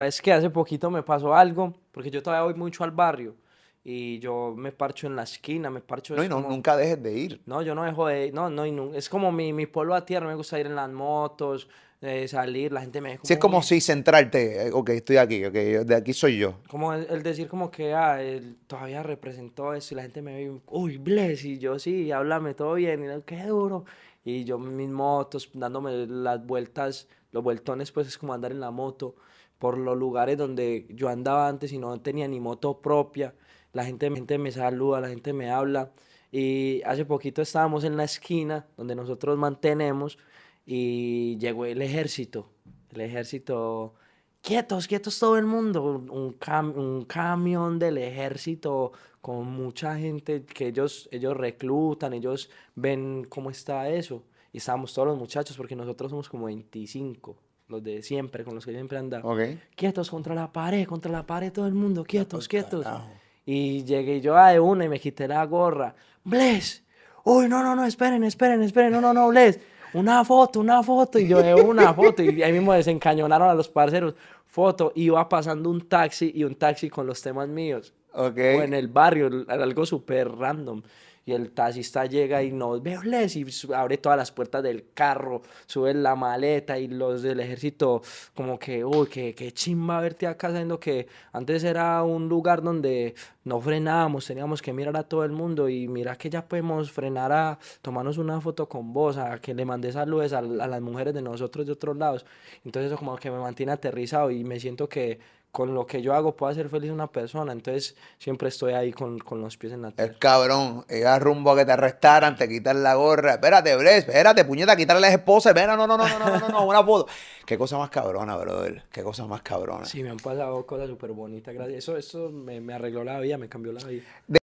Es que hace poquito me pasó algo, porque yo todavía voy mucho al barrio y yo me parcho en la esquina, me parcho... No, y no, nunca dejes de ir. No, yo no dejo de ir, no, no, es como mi, mi pueblo a tierra, me gusta ir en las motos, eh, salir, la gente me... Como, sí, es como si centrarte, eh, ok, estoy aquí, ok, de aquí soy yo. Como el, decir como que ah, todavía representó eso y la gente me ve, uy, bless, y yo sí, háblame todo bien, qué duro. Y yo mis motos, dándome las vueltas, los vueltones, pues es como andar en la moto por los lugares donde yo andaba antes y no tenía ni moto propia. La gente, me saluda, la gente me habla. Y hace poquito estábamos en la esquina donde nosotros mantenemos y llegó el ejército. El ejército, quietos, quietos todo el mundo. Un, camión del ejército con mucha gente que ellos, ellos reclutan, ellos ven cómo está eso. Y estábamos todos los muchachos porque nosotros somos como 25 los de siempre, con los que siempre andaba. Quietos contra la pared, contra la pared todo el mundo, quietos, quietos. Y llegué yo a ah, de una y me quité la gorra. ¡Bless! Uy, no, no, no, esperen, esperen, esperen, no, no, no, Bless. Una foto, una foto. Y yo de una foto. Y ahí mismo desencañonaron a los parceros. Foto. Iba pasando un taxi y un taxi con los temas míos. O en el barrio, algo súper random y el taxista llega y nos veoles, y abre todas las puertas del carro, sube la maleta y los del ejército como que, uy, qué, qué chimba verte acá, sabiendo que antes era un lugar donde no frenábamos, teníamos que mirar a todo el mundo y mira que ya podemos frenar a tomarnos una foto con vos, a que le mandé saludos a, a las mujeres de nosotros de otros lados. Entonces eso como que me mantiene aterrizado y me siento que con lo que yo hago puedo hacer feliz a una persona. Entonces siempre estoy ahí con, los pies en la tierra. El cabrón, a rumbo a que te arrestaran, te quitan la gorra. Espérate, bro. espérate, puñeta, quitarle a la esposa. Espera, no, no, no, no, no, no, no, una foto. Qué cosa más cabrona, brother. Qué cosa más cabrona. Sí, me han pasado cosas súper bonitas. Gracias. Eso, eso me, me, arregló la vida, me cambió la vida.